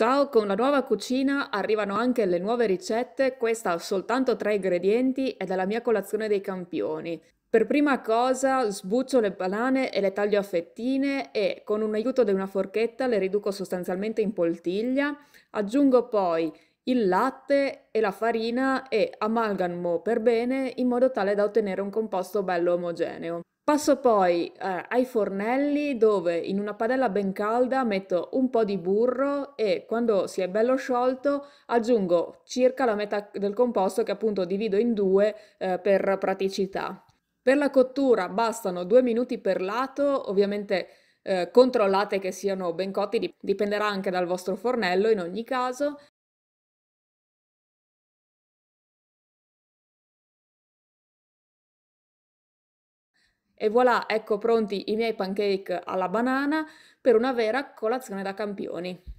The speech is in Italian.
Ciao, con la nuova cucina arrivano anche le nuove ricette, questa ha soltanto tre ingredienti ed è la mia colazione dei campioni. Per prima cosa sbuccio le banane e le taglio a fettine e con un aiuto di una forchetta le riduco sostanzialmente in poltiglia. Aggiungo poi il latte e la farina e amalgamo per bene in modo tale da ottenere un composto bello omogeneo. Passo poi eh, ai fornelli dove in una padella ben calda metto un po' di burro e quando si è bello sciolto aggiungo circa la metà del composto che appunto divido in due eh, per praticità. Per la cottura bastano due minuti per lato, ovviamente eh, controllate che siano ben cotti, dipenderà anche dal vostro fornello in ogni caso E voilà, ecco pronti i miei pancake alla banana per una vera colazione da campioni.